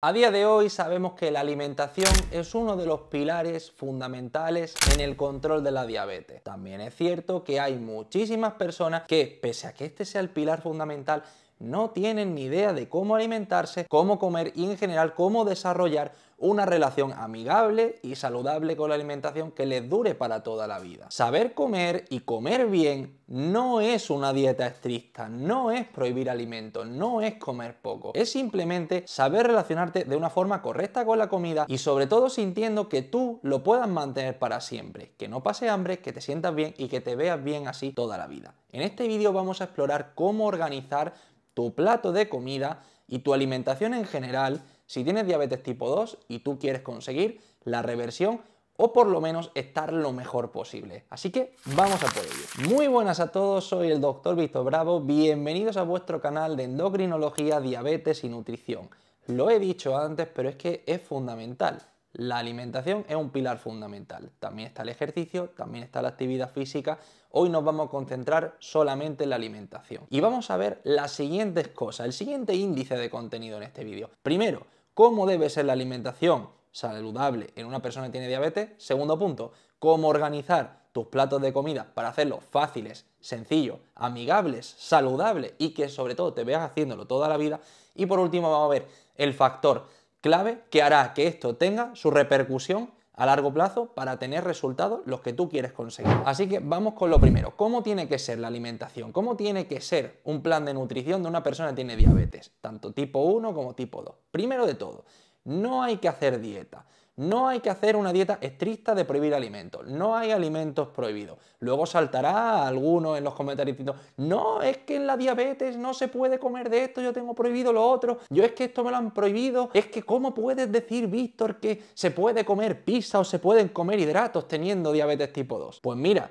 A día de hoy sabemos que la alimentación es uno de los pilares fundamentales en el control de la diabetes. También es cierto que hay muchísimas personas que, pese a que este sea el pilar fundamental, no tienen ni idea de cómo alimentarse, cómo comer y en general cómo desarrollar una relación amigable y saludable con la alimentación que les dure para toda la vida. Saber comer y comer bien no es una dieta estricta, no es prohibir alimentos, no es comer poco, es simplemente saber relacionarte de una forma correcta con la comida y sobre todo sintiendo que tú lo puedas mantener para siempre, que no pase hambre, que te sientas bien y que te veas bien así toda la vida. En este vídeo vamos a explorar cómo organizar tu plato de comida y tu alimentación en general si tienes diabetes tipo 2 y tú quieres conseguir la reversión o por lo menos estar lo mejor posible. Así que vamos a por ello. Muy buenas a todos, soy el doctor Víctor Bravo, bienvenidos a vuestro canal de endocrinología, diabetes y nutrición. Lo he dicho antes, pero es que es fundamental. La alimentación es un pilar fundamental. También está el ejercicio, también está la actividad física Hoy nos vamos a concentrar solamente en la alimentación. Y vamos a ver las siguientes cosas, el siguiente índice de contenido en este vídeo. Primero, cómo debe ser la alimentación saludable en una persona que tiene diabetes. Segundo punto, cómo organizar tus platos de comida para hacerlos fáciles, sencillos, amigables, saludables y que sobre todo te veas haciéndolo toda la vida. Y por último vamos a ver el factor clave que hará que esto tenga su repercusión a largo plazo para tener resultados los que tú quieres conseguir. Así que vamos con lo primero. ¿Cómo tiene que ser la alimentación? ¿Cómo tiene que ser un plan de nutrición de una persona que tiene diabetes? Tanto tipo 1 como tipo 2. Primero de todo, no hay que hacer dieta. No hay que hacer una dieta estricta de prohibir alimentos. No hay alimentos prohibidos. Luego saltará algunos alguno en los comentarios diciendo, no, es que en la diabetes no se puede comer de esto, yo tengo prohibido lo otro, yo es que esto me lo han prohibido. Es que ¿cómo puedes decir, Víctor, que se puede comer pizza o se pueden comer hidratos teniendo diabetes tipo 2? Pues mira,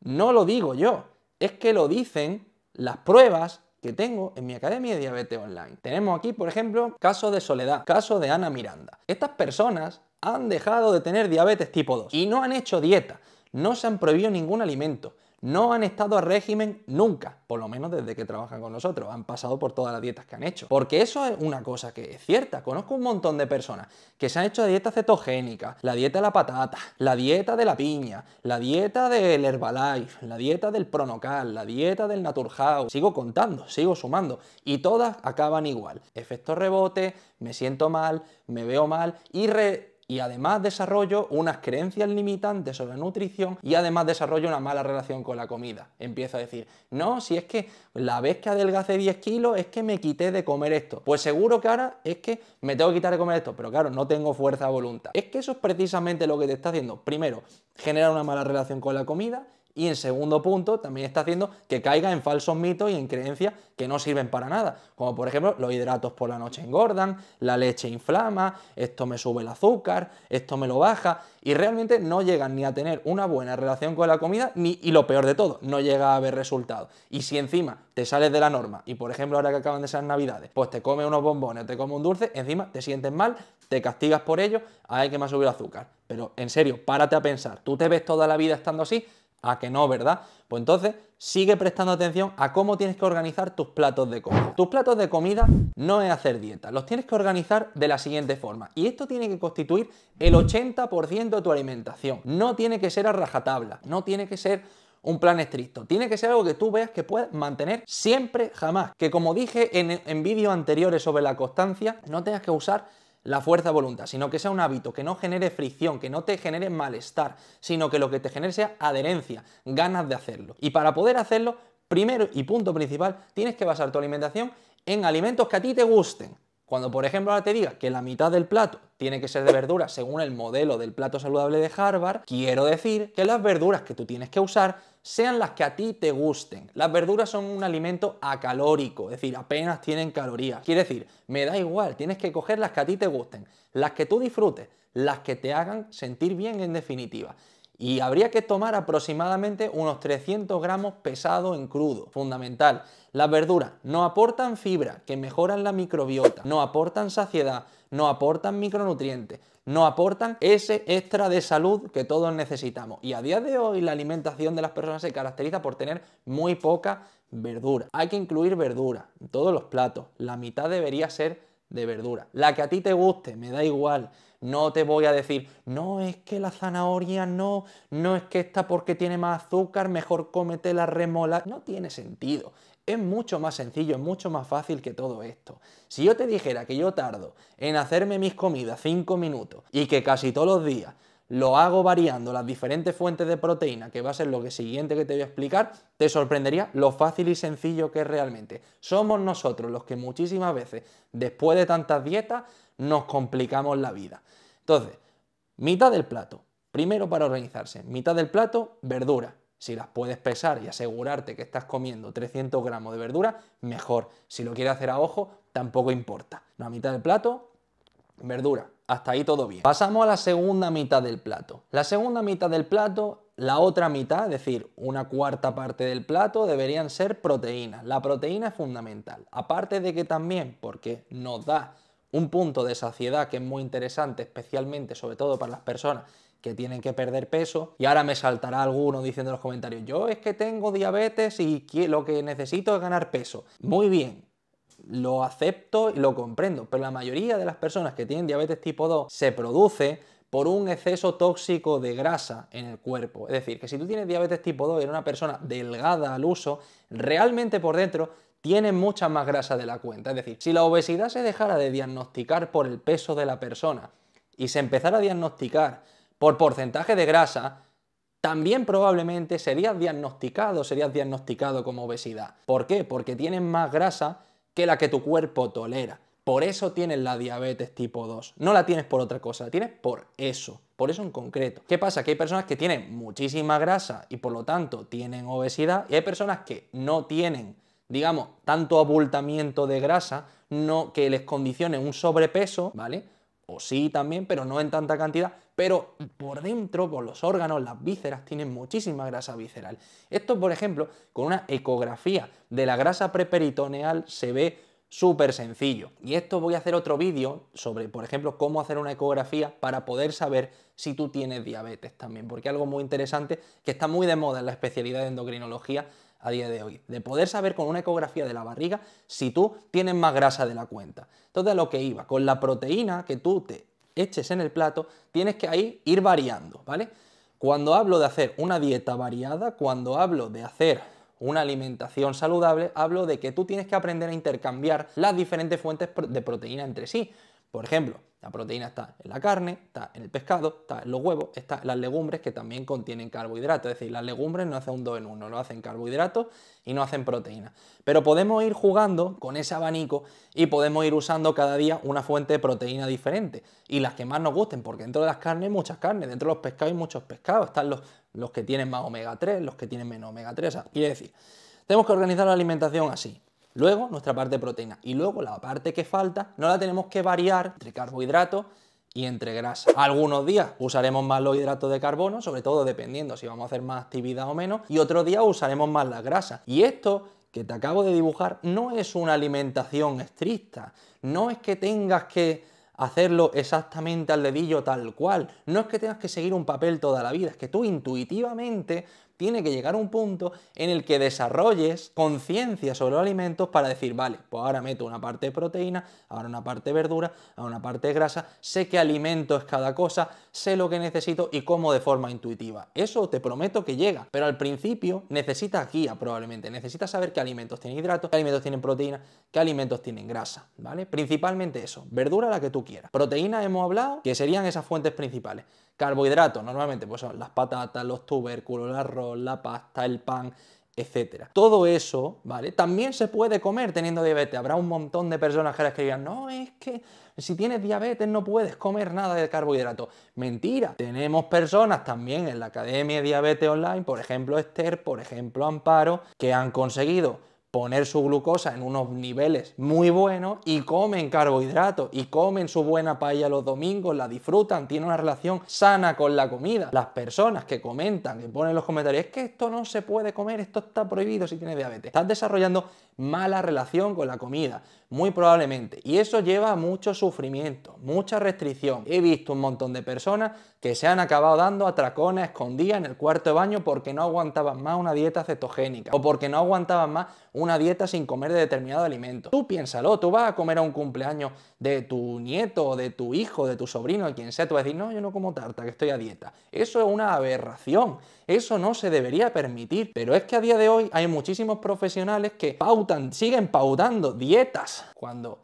no lo digo yo, es que lo dicen las pruebas que tengo en mi Academia de Diabetes Online. Tenemos aquí, por ejemplo, caso de Soledad, caso de Ana Miranda. Estas personas han dejado de tener diabetes tipo 2 y no han hecho dieta, no se han prohibido ningún alimento, no han estado a régimen nunca, por lo menos desde que trabajan con nosotros, han pasado por todas las dietas que han hecho. Porque eso es una cosa que es cierta, conozco un montón de personas que se han hecho dieta cetogénica, la dieta de la patata, la dieta de la piña, la dieta del Herbalife, la dieta del Pronocal, la dieta del Naturhaus, sigo contando, sigo sumando, y todas acaban igual. Efecto rebote, me siento mal, me veo mal y re y además desarrollo unas creencias limitantes sobre la nutrición y además desarrollo una mala relación con la comida. Empiezo a decir, no, si es que la vez que adelgacé 10 kilos es que me quité de comer esto. Pues seguro que ahora es que me tengo que quitar de comer esto, pero claro, no tengo fuerza de voluntad. Es que eso es precisamente lo que te está haciendo. Primero, generar una mala relación con la comida y en segundo punto, también está haciendo que caiga en falsos mitos y en creencias que no sirven para nada, como por ejemplo los hidratos por la noche engordan, la leche inflama, esto me sube el azúcar, esto me lo baja, y realmente no llegan ni a tener una buena relación con la comida, ni, y lo peor de todo, no llega a haber resultados. Y si encima te sales de la norma, y por ejemplo ahora que acaban de ser navidades, pues te comes unos bombones, te comes un dulce, encima te sientes mal, te castigas por ello, hay que más subir el azúcar. Pero en serio, párate a pensar, ¿tú te ves toda la vida estando así? a que no, ¿verdad? Pues entonces sigue prestando atención a cómo tienes que organizar tus platos de comida. Tus platos de comida no es hacer dieta, los tienes que organizar de la siguiente forma. Y esto tiene que constituir el 80% de tu alimentación. No tiene que ser a rajatabla, no tiene que ser un plan estricto. Tiene que ser algo que tú veas que puedes mantener siempre, jamás. Que como dije en, en vídeos anteriores sobre la constancia, no tengas que usar la fuerza de voluntad, sino que sea un hábito que no genere fricción, que no te genere malestar, sino que lo que te genere sea adherencia, ganas de hacerlo. Y para poder hacerlo, primero y punto principal, tienes que basar tu alimentación en alimentos que a ti te gusten. Cuando, por ejemplo, ahora te diga que la mitad del plato tiene que ser de verduras según el modelo del plato saludable de Harvard, quiero decir que las verduras que tú tienes que usar sean las que a ti te gusten. Las verduras son un alimento acalórico, es decir, apenas tienen calorías. Quiere decir, me da igual, tienes que coger las que a ti te gusten, las que tú disfrutes, las que te hagan sentir bien en definitiva y habría que tomar aproximadamente unos 300 gramos pesado en crudo. Fundamental, las verduras no aportan fibra, que mejoran la microbiota, no aportan saciedad, no aportan micronutrientes, no aportan ese extra de salud que todos necesitamos. Y a día de hoy la alimentación de las personas se caracteriza por tener muy poca verdura. Hay que incluir verdura en todos los platos. La mitad debería ser de verdura. La que a ti te guste, me da igual. No te voy a decir, no es que la zanahoria no, no es que esta porque tiene más azúcar, mejor comete la remola. No tiene sentido. Es mucho más sencillo, es mucho más fácil que todo esto. Si yo te dijera que yo tardo en hacerme mis comidas 5 minutos y que casi todos los días lo hago variando las diferentes fuentes de proteína, que va a ser lo que siguiente que te voy a explicar, te sorprendería lo fácil y sencillo que es realmente. Somos nosotros los que muchísimas veces, después de tantas dietas, nos complicamos la vida. Entonces, mitad del plato, primero para organizarse, mitad del plato, verdura, si las puedes pesar y asegurarte que estás comiendo 300 gramos de verdura, mejor. Si lo quieres hacer a ojo, tampoco importa. La mitad del plato, verdura. Hasta ahí todo bien. Pasamos a la segunda mitad del plato. La segunda mitad del plato, la otra mitad, es decir, una cuarta parte del plato, deberían ser proteínas. La proteína es fundamental. Aparte de que también, porque nos da un punto de saciedad que es muy interesante, especialmente, sobre todo para las personas que tienen que perder peso. Y ahora me saltará alguno diciendo en los comentarios, yo es que tengo diabetes y lo que necesito es ganar peso. Muy bien, lo acepto y lo comprendo, pero la mayoría de las personas que tienen diabetes tipo 2 se produce por un exceso tóxico de grasa en el cuerpo. Es decir, que si tú tienes diabetes tipo 2 y eres una persona delgada al uso, realmente por dentro tienes mucha más grasa de la cuenta. Es decir, si la obesidad se dejara de diagnosticar por el peso de la persona y se empezara a diagnosticar por porcentaje de grasa, también probablemente serías diagnosticado, serías diagnosticado como obesidad. ¿Por qué? Porque tienes más grasa que la que tu cuerpo tolera. Por eso tienes la diabetes tipo 2. No la tienes por otra cosa, la tienes por eso. Por eso en concreto. ¿Qué pasa? Que hay personas que tienen muchísima grasa y por lo tanto tienen obesidad y hay personas que no tienen, digamos, tanto abultamiento de grasa, no que les condicione un sobrepeso, ¿vale? o sí también, pero no en tanta cantidad, pero por dentro, por los órganos, las vísceras, tienen muchísima grasa visceral. Esto, por ejemplo, con una ecografía de la grasa preperitoneal se ve súper sencillo. Y esto voy a hacer otro vídeo sobre, por ejemplo, cómo hacer una ecografía para poder saber si tú tienes diabetes también, porque algo muy interesante que está muy de moda en la especialidad de endocrinología a día de hoy, de poder saber con una ecografía de la barriga si tú tienes más grasa de la cuenta. Entonces, lo que iba, con la proteína que tú te eches en el plato, tienes que ahí ir variando, ¿vale? Cuando hablo de hacer una dieta variada, cuando hablo de hacer una alimentación saludable, hablo de que tú tienes que aprender a intercambiar las diferentes fuentes de proteína entre sí. Por ejemplo, la proteína está en la carne, está en el pescado, está en los huevos, está en las legumbres que también contienen carbohidratos. Es decir, las legumbres no hacen un 2 en 1, lo hacen carbohidratos y no hacen proteína. Pero podemos ir jugando con ese abanico y podemos ir usando cada día una fuente de proteína diferente. Y las que más nos gusten, porque dentro de las carnes hay muchas carnes, dentro de los pescados hay muchos pescados. Están los, los que tienen más omega 3, los que tienen menos omega 3. O decir, tenemos que organizar la alimentación así. Luego nuestra parte proteína. Y luego la parte que falta no la tenemos que variar entre carbohidratos y entre grasa. Algunos días usaremos más los hidratos de carbono, sobre todo dependiendo si vamos a hacer más actividad o menos, y otros días usaremos más la grasa. Y esto que te acabo de dibujar no es una alimentación estricta, no es que tengas que hacerlo exactamente al dedillo tal cual, no es que tengas que seguir un papel toda la vida, es que tú intuitivamente tiene que llegar un punto en el que desarrolles conciencia sobre los alimentos para decir, vale, pues ahora meto una parte de proteína, ahora una parte de verdura, ahora una parte de grasa, sé qué alimento es cada cosa, sé lo que necesito y cómo de forma intuitiva. Eso te prometo que llega, pero al principio necesitas guía probablemente, necesitas saber qué alimentos tienen hidratos, qué alimentos tienen proteína, qué alimentos tienen grasa, ¿vale? Principalmente eso, verdura la que tú quieras. Proteína hemos hablado, que serían esas fuentes principales. Carbohidratos, normalmente, pues son las patatas, los tubérculos, el arroz, la pasta, el pan, etcétera. Todo eso, ¿vale? También se puede comer teniendo diabetes. Habrá un montón de personas que les digan, no, es que si tienes diabetes no puedes comer nada de carbohidrato. Mentira. Tenemos personas también en la Academia de Diabetes Online, por ejemplo Esther, por ejemplo Amparo, que han conseguido poner su glucosa en unos niveles muy buenos y comen carbohidratos y comen su buena paella los domingos, la disfrutan, tienen una relación sana con la comida. Las personas que comentan, que ponen los comentarios, es que esto no se puede comer, esto está prohibido si tienes diabetes. Están desarrollando mala relación con la comida, muy probablemente. Y eso lleva a mucho sufrimiento, mucha restricción. He visto un montón de personas que se han acabado dando atracones escondidas en el cuarto de baño porque no aguantaban más una dieta cetogénica o porque no aguantaban más una una dieta sin comer de determinado alimento. Tú piénsalo, tú vas a comer a un cumpleaños de tu nieto, de tu hijo, de tu sobrino, de quien sea, tú vas a decir, no, yo no como tarta, que estoy a dieta. Eso es una aberración, eso no se debería permitir. Pero es que a día de hoy hay muchísimos profesionales que pautan, siguen pautando dietas cuando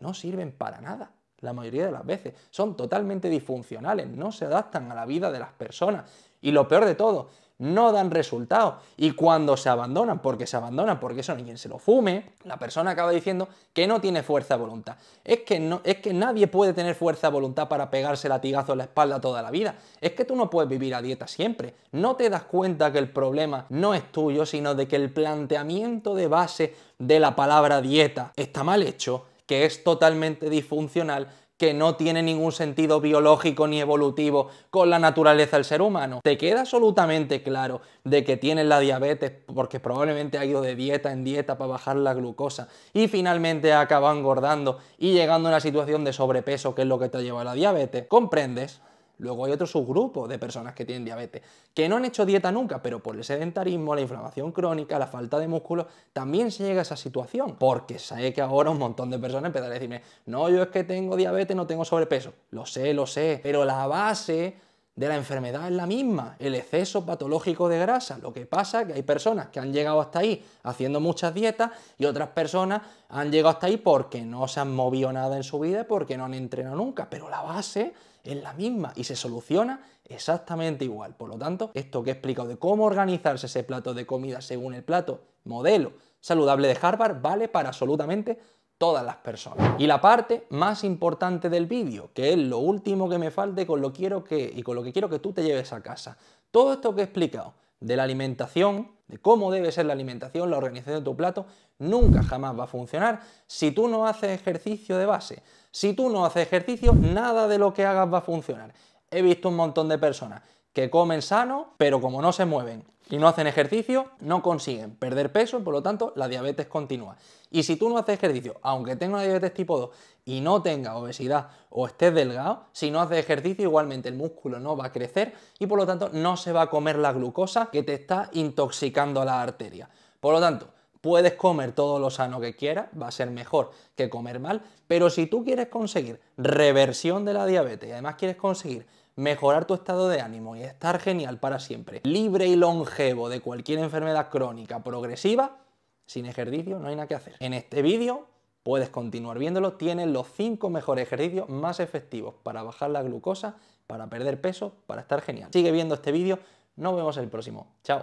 no sirven para nada la mayoría de las veces. Son totalmente disfuncionales, no se adaptan a la vida de las personas. Y lo peor de todo no dan resultado. Y cuando se abandonan, porque se abandonan, porque eso ni quien se lo fume, la persona acaba diciendo que no tiene fuerza de voluntad. Es que, no, es que nadie puede tener fuerza de voluntad para pegarse latigazo en la espalda toda la vida. Es que tú no puedes vivir a dieta siempre. No te das cuenta que el problema no es tuyo, sino de que el planteamiento de base de la palabra dieta está mal hecho, que es totalmente disfuncional que no tiene ningún sentido biológico ni evolutivo con la naturaleza del ser humano. Te queda absolutamente claro de que tienes la diabetes porque probablemente ha ido de dieta en dieta para bajar la glucosa y finalmente acaba engordando y llegando a una situación de sobrepeso que es lo que te lleva a la diabetes. ¿Comprendes? Luego hay otro subgrupo de personas que tienen diabetes, que no han hecho dieta nunca, pero por el sedentarismo, la inflamación crónica, la falta de músculo, también se llega a esa situación. Porque sé que ahora un montón de personas empezarán a decirme, no, yo es que tengo diabetes, no tengo sobrepeso. Lo sé, lo sé, pero la base de la enfermedad es la misma, el exceso patológico de grasa. Lo que pasa es que hay personas que han llegado hasta ahí haciendo muchas dietas y otras personas han llegado hasta ahí porque no se han movido nada en su vida, porque no han entrenado nunca. Pero la base es la misma y se soluciona exactamente igual. Por lo tanto, esto que he explicado de cómo organizarse ese plato de comida según el plato modelo saludable de Harvard vale para absolutamente todas las personas. Y la parte más importante del vídeo, que es lo último que me falte con lo quiero que y con lo que quiero que tú te lleves a casa. Todo esto que he explicado de la alimentación, cómo debe ser la alimentación, la organización de tu plato, nunca jamás va a funcionar si tú no haces ejercicio de base. Si tú no haces ejercicio, nada de lo que hagas va a funcionar. He visto un montón de personas que comen sano, pero como no se mueven y no hacen ejercicio, no consiguen perder peso, por lo tanto, la diabetes continúa. Y si tú no haces ejercicio, aunque tengas diabetes tipo 2 y no tengas obesidad o estés delgado, si no haces ejercicio, igualmente el músculo no va a crecer y por lo tanto no se va a comer la glucosa que te está intoxicando la arteria. Por lo tanto, puedes comer todo lo sano que quieras, va a ser mejor que comer mal, pero si tú quieres conseguir reversión de la diabetes y además quieres conseguir mejorar tu estado de ánimo y estar genial para siempre, libre y longevo de cualquier enfermedad crónica progresiva, sin ejercicio no hay nada que hacer. En este vídeo puedes continuar viéndolo, tienes los 5 mejores ejercicios más efectivos para bajar la glucosa, para perder peso, para estar genial. Sigue viendo este vídeo, nos vemos el próximo. Chao.